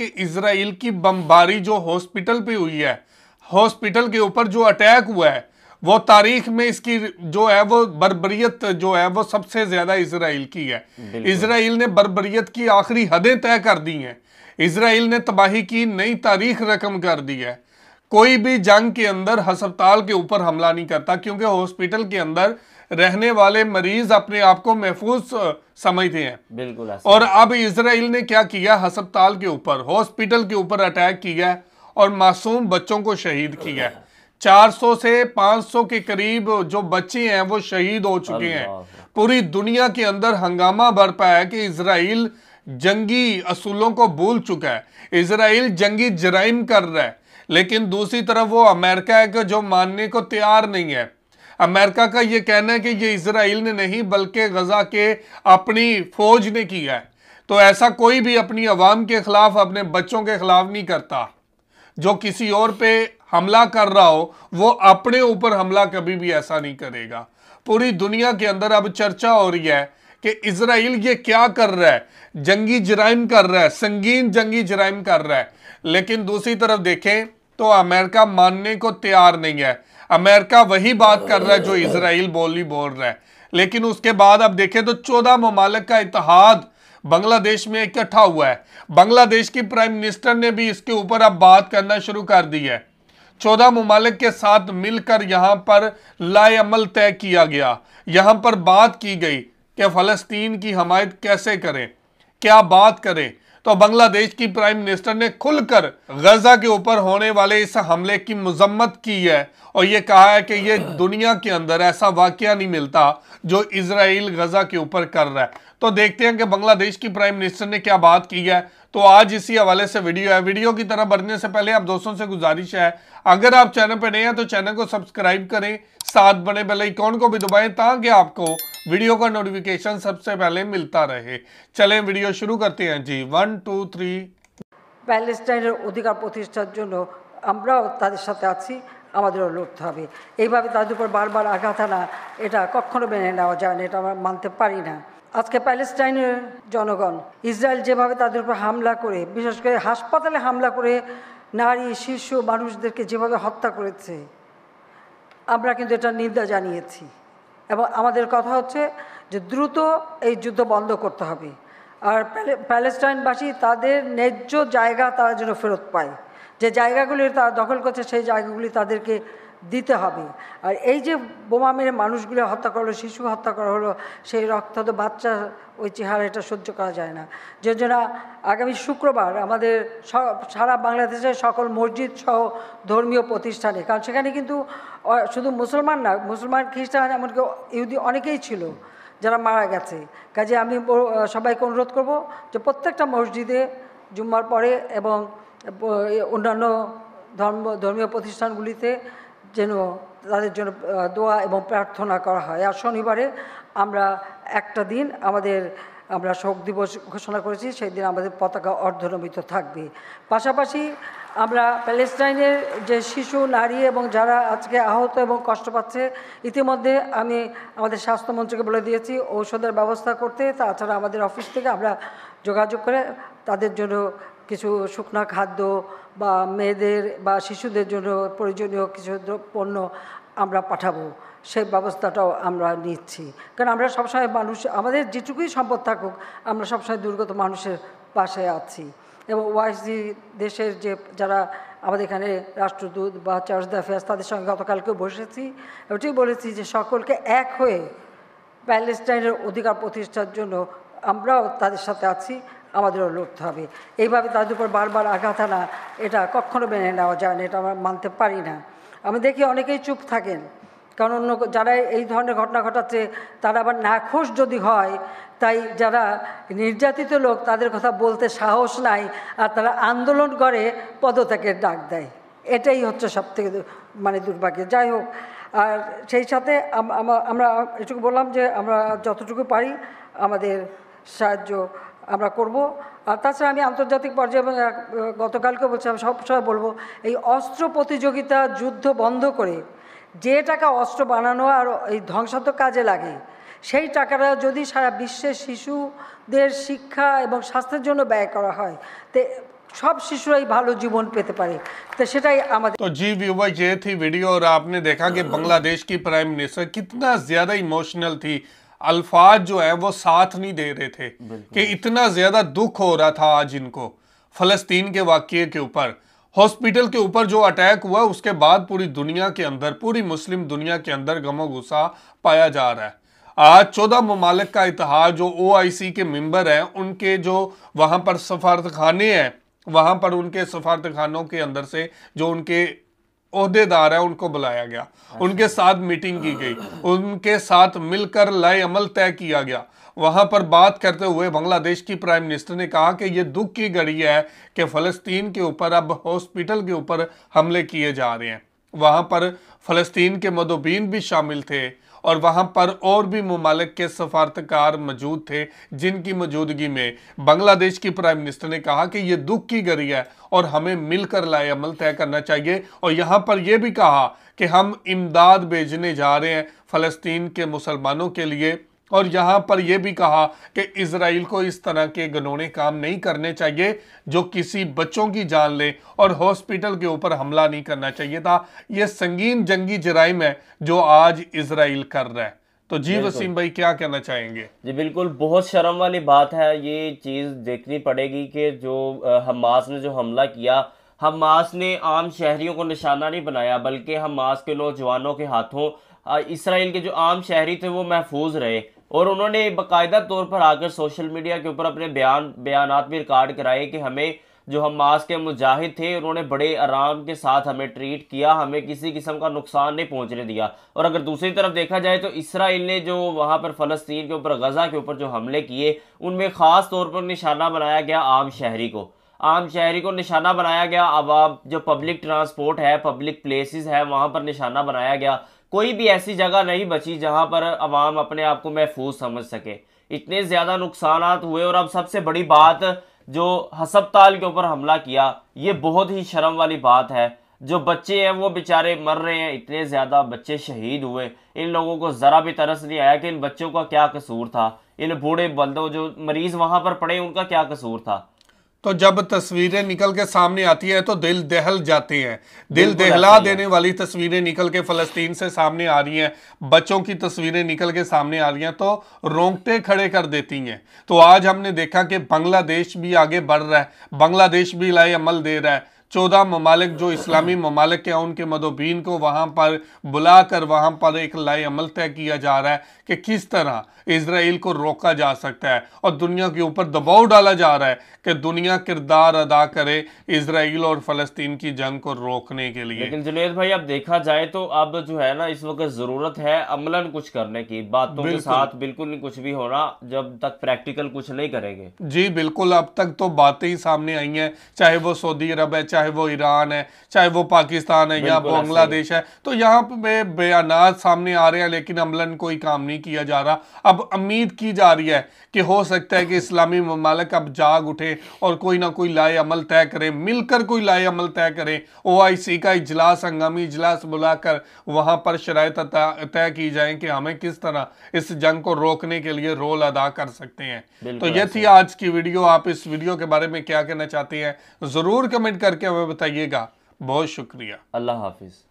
कि इसराइल की बमबारी जो हॉस्पिटल पे हुई है हॉस्पिटल के ऊपर जो अटैक हुआ है वो तारीख में इसकी जो है वो बर्बरीत जो है वो सबसे ज्यादा इसराइल की है इसराइल ने बर्बरीत की आखिरी हदें तय कर दी हैं इसराइल ने तबाही की नई तारीख रकम कर दी है कोई भी जंग के अंदर हस्पताल के ऊपर हमला नहीं करता क्योंकि हॉस्पिटल के अंदर रहने वाले मरीज अपने आप को महफूज समझते हैं बिल्कुल और अब इसराइल ने क्या किया हस्पताल के ऊपर हॉस्पिटल के ऊपर अटैक किया और मासूम बच्चों को शहीद किया है 400 से 500 के करीब जो बच्चे हैं वो शहीद हो चुके हैं पूरी दुनिया के अंदर हंगामा पाया है कि इसराइल जंगी असूलों को भूल चुका है इसराइल जंगी जराइम कर रहा है लेकिन दूसरी तरफ वो अमेरिका है जो मानने को तैयार नहीं है अमेरिका का ये कहना है कि ये इसराइल ने नहीं बल्कि गज़ा के अपनी फ़ौज ने किया है तो ऐसा कोई भी अपनी आवाम के ख़िलाफ़ अपने बच्चों के ख़िलाफ़ नहीं करता जो किसी और पे हमला कर रहा हो वो अपने ऊपर हमला कभी भी ऐसा नहीं करेगा पूरी दुनिया के अंदर अब चर्चा हो रही है कि इसराइल ये क्या कर रहा है जंगी जराइम कर रहा है संगीन जंगी जराइम कर रहा है लेकिन दूसरी तरफ देखें तो अमेरिका मानने को तैयार नहीं है अमेरिका वही बात कर रहा है जो इसराइल बोली बोल रहा है लेकिन उसके बाद अब देखें तो चौदह ममालक का इतिहाद बांग्लादेश में इकट्ठा हुआ है बांग्लादेश की प्राइम मिनिस्टर ने भी इसके ऊपर अब बात करना शुरू कर दी है चौदह ममालक के साथ मिलकर यहाँ पर लाएमल तय किया गया यहाँ पर बात की गई कि फ़लस्तीन की हमायत कैसे करें क्या बात करें तो बांग्लादेश की प्राइम मिनिस्टर ने खुलकर गजा के ऊपर होने वाले इस हमले की मजम्मत की है और ये कहा है कि ये दुनिया के अंदर ऐसा वाक्य नहीं मिलता जो इसराइल गजा के ऊपर कर रहा है तो देखते हैं कि बांग्लादेश की प्राइम मिनिस्टर ने क्या बात की है तो आज इसी हवाले से वीडियो है वीडियो की तरह बढ़ने से पहले आप दोस्तों से गुजारिश है अगर आप चैनल पर नहीं हैं तो चैनल को सब्सक्राइब करें साथ बने बेल आइकॉन को भी दबाएं ताकि आपको वीडियो का नोटिफिकेशन सबसे पहले मिलता रहे चले वीडियो शुरू करते हैं जी वन टू थ्री প্যালেস্টাইনের অধিকার প্রতিষ্ঠার জন্য আমরাও তাদের সাথে আছি আমাদেরও লড়তে হবে এইভাবে তাদের উপর বারবার আঘাত আনা এটা কখনো মেনে নেওয়া যায় না এটা আমরা মানতে পারি না আজকে প্যালেস্টাইনের জনগণ ইসরায়েল যেভাবে তাদের উপর হামলা করে বিশেষ করে হাসপাতালে হামলা করে নারী শিশু মানুষদেরকে যেভাবে হত্যা করেছে আমরা কিন্তু এটা নিন্দা জানিয়েছি এবং আমাদের কথা হচ্ছে যে দ্রুত এই যুদ্ধ বন্ধ করতে হবে আর প্যালেস্টাইনবাসী তাদের ন্যায্য জায়গা তারা যেন ফেরত পায় যে জায়গাগুলির তারা দখল করছে সেই জায়গাগুলি তাদেরকে দিতে হবে আর এই যে বোমা মেরে মানুষগুলো হত্যা করলো শিশু হত্যা করা হলো সেই রক্ত তো বাচ্চা ওই চেহারা এটা সহ্য করা যায় না যে জন্য আগামী শুক্রবার আমাদের সারা বাংলাদেশের সকল মসজিদ সহ ধর্মীয় প্রতিষ্ঠানে কারণ সেখানে কিন্তু শুধু মুসলমান না মুসলমান খ্রিস্টান এমনকি ইহুদি অনেকেই ছিল যারা মারা গেছে কাজে আমি সবাইকে অনুরোধ করব যে প্রত্যেকটা মসজিদে জুম্মার পরে এবং অন্যান্য ধর্ম ধর্মীয় প্রতিষ্ঠানগুলিতে যেন তাদের জন্য দোয়া এবং প্রার্থনা করা হয় আর শনিবারে আমরা একটা দিন আমাদের আমরা শোক দিবস ঘোষণা করেছি সেই দিন আমাদের পতাকা অর্ধনমিত থাকবে পাশাপাশি আমরা প্যালেস্টাইনের যে শিশু নারী এবং যারা আজকে আহত এবং কষ্ট পাচ্ছে ইতিমধ্যে আমি আমাদের স্বাস্থ্যমন্ত্রীকে বলে দিয়েছি ঔষধের ব্যবস্থা করতে তাছাড়া আমাদের অফিস থেকে আমরা যোগাযোগ করে তাদের জন্য কিছু শুকনা খাদ্য বা মেয়েদের বা শিশুদের জন্য প্রয়োজনীয় কিছু পণ্য আমরা পাঠাবো সেই ব্যবস্থাটাও আমরা নিচ্ছি কারণ আমরা সবসময় মানুষ আমাদের যেটুকুই সম্পদ থাকুক আমরা সবসময় দুর্গত মানুষের পাশে আছি এবং ওয়াইসি দেশের যে যারা আমাদের এখানে রাষ্ট্রদূত বা চার্জ ফেয়ার্স তাদের সঙ্গে গতকালকেও বসেছি ওটাই বলেছি যে সকলকে এক হয়ে প্যালেস্টাইনের অধিকার প্রতিষ্ঠার জন্য আমরাও তাদের সাথে আছি আমাদেরও লড়তে হবে এইভাবে তাদের উপর বারবার আঘাত আনা এটা কখনও মেনে নেওয়া যায় না এটা আমরা মানতে পারি না আমি দেখি অনেকেই চুপ থাকেন কারণ অন্য যারা এই ধরনের ঘটনা ঘটাচ্ছে তারা আবার নাখোশ যদি হয় তাই যারা নির্যাতিত লোক তাদের কথা বলতে সাহস নাই আর তারা আন্দোলন করে পদত্যাগের ডাক দেয় এটাই হচ্ছে সবথেকে মানে দুর্ভাগ্য যাই হোক আর সেই সাথে আমরা এটুকু বললাম যে আমরা যতটুকু পারি আমাদের সাহায্য আমরা করব আর তাছাড়া আমি আন্তর্জাতিক পর্যায়ে গতকালকে বলছি আমি সবসময় বলবো এই অস্ত্র প্রতিযোগিতা যুদ্ধ বন্ধ করে যে টাকা অস্ত্র বানানো আর এই ধ্বংসাত্মক কাজে লাগে সেই টাকাটা যদি সারা বিশ্বের শিশুদের শিক্ষা এবং স্বাস্থ্যের জন্য ব্যয় করা হয় তে সব শিশুরাই ভালো জীবন পেতে পারে তো সেটাই আমাদের तो जी व्यूवर्स ये থি ভিডিও আর আপনি দেখা कि বাংলাদেশ কি প্রাইম মিনিস্টার कितना জিয়াদা ইমোশনাল থি अल्फाज जो है वो साथ नहीं दे रहे थे कि इतना ज़्यादा दुख हो रहा था आज इनको फ़लस्तीन के वाक्य के ऊपर हॉस्पिटल के ऊपर जो अटैक हुआ उसके बाद पूरी दुनिया के अंदर पूरी मुस्लिम दुनिया के अंदर गमो गुस्सा पाया जा रहा है आज चौदह ममालक का इतिहास जो ओ आई सी के मेम्बर हैं उनके जो वहाँ पर सफारतखाने हैं वहाँ पर उनके सफारतखानों के अंदर से जो उनके अहदेदार है उनको बुलाया गया अच्छा। उनके साथ मीटिंग की गई उनके साथ मिलकर लय अमल तय किया गया वहां पर बात करते हुए बांग्लादेश की प्राइम मिनिस्टर ने कहा कि ये दुख की घड़ी है कि फ़लस्तीन के ऊपर अब हॉस्पिटल के ऊपर हमले किए जा रहे हैं वहाँ पर फ़लस्तीन के मदोबीन भी शामिल थे और वहाँ पर और भी ममालिक के सफारतकार मौजूद थे जिनकी मौजूदगी में बांग्लादेश की प्राइम मिनिस्टर ने कहा कि ये दुख की गरी है और हमें मिलकर लाए अमल तय करना चाहिए और यहाँ पर यह भी कहा कि हम इमदाद भेजने जा रहे हैं फ़लस्तीन के मुसलमानों के लिए और यहाँ पर यह भी कहा कि इसराइल को इस तरह के गनौने काम नहीं करने चाहिए जो किसी बच्चों की जान ले और हॉस्पिटल के ऊपर हमला नहीं करना चाहिए था यह संगीन जंगी जराइम है जो आज इसराइल कर रहा है तो जी वसीम भाई क्या कहना चाहेंगे जी बिल्कुल बहुत शर्म वाली बात है ये चीज़ देखनी पड़ेगी कि जो हमास ने जो हमला किया हमास ने आम शहरियों को निशाना नहीं बनाया बल्कि हमास के नौजवानों के हाथों इसराइल के जो आम शहरी थे वो महफूज रहे और उन्होंने बाकायदा तौर पर आकर सोशल मीडिया के ऊपर अपने बयान बयान भी रिकॉर्ड कराए कि हमें जो हम मास के मुजाहिद थे उन्होंने बड़े आराम के साथ हमें ट्रीट किया हमें किसी किस्म का नुकसान नहीं पहुंचने दिया और अगर दूसरी तरफ देखा जाए तो इसराइल ने जो वहां पर फ़लस्तीन के ऊपर गज़ा के ऊपर जो हमले किए उनमें ख़ास तौर पर निशाना बनाया गया आम शहरी को आम शहरी को निशाना बनाया गया अब आप जो पब्लिक ट्रांसपोर्ट है पब्लिक प्लेसेस है वहाँ पर निशाना बनाया गया कोई भी ऐसी जगह नहीं बची जहाँ पर आवाम अपने आप को महफूज समझ सके इतने ज़्यादा नुकसान हुए और अब सबसे बड़ी बात जो हस्पताल के ऊपर हमला किया ये बहुत ही शर्म वाली बात है जो बच्चे हैं वो बेचारे मर रहे हैं इतने ज़्यादा बच्चे शहीद हुए इन लोगों को ज़रा भी तरस नहीं आया कि इन बच्चों का क्या कसूर था इन बूढ़े बंदों जो मरीज़ वहाँ पर पड़े उनका क्या कसूर था तो जब तस्वीरें निकल के सामने आती है तो दिल दहल जाते हैं दिल दहला देने वाली तस्वीरें निकल के फलस्तीन से सामने आ रही हैं बच्चों की तस्वीरें निकल के सामने आ रही हैं तो रोंगटे खड़े कर देती हैं तो आज हमने देखा कि बांग्लादेश भी आगे बढ़ रहा है बांग्लादेश भी लाए अमल दे रहा है चौदह ममालिक जो इस्लामी ममालिक हैं उनके मदोबीन को वहाँ पर बुला कर वहाँ पर एक लाई अमल तय किया जा रहा है कि किस तरह इसराइल को रोका जा सकता है और दुनिया के ऊपर दबाव डाला जा रहा है कि दुनिया किरदार अदा करे इसराइल और फलस्तीन की जंग को रोकने के लिए लेकिन जुनेद भाई अब देखा जाए तो अब जो है ना इस वक्त ज़रूरत है अमलन कुछ करने की बातों के साथ बिल्कुल नहीं कुछ भी होना जब तक प्रैक्टिकल कुछ नहीं करेंगे जी बिल्कुल अब तक तो बातें ही सामने आई हैं चाहे वो सऊदी अरब है चाहे चाहे वो ईरान है चाहे वो पाकिस्तान है या बांग्लादेश है तो यहाँ पे बयान सामने आ रहे हैं लेकिन अमलन कोई काम नहीं किया जा रहा अब उम्मीद की जा रही है कि हो सकता है कि इस्लामी ममालक अब जाग उठे और कोई ना कोई लाए अमल तय करें मिलकर कोई लाए अमल तय करें ओ का इजलास हंगामी इजलास बुलाकर वहाँ पर शराय तय की जाए कि हमें किस तरह इस जंग को रोकने के लिए रोल अदा कर सकते हैं तो ये थी आज की वीडियो आप इस वीडियो के बारे में क्या कहना चाहते हैं ज़रूर कमेंट करके हमें बताइएगा बहुत शुक्रिया अल्लाह हाफिज़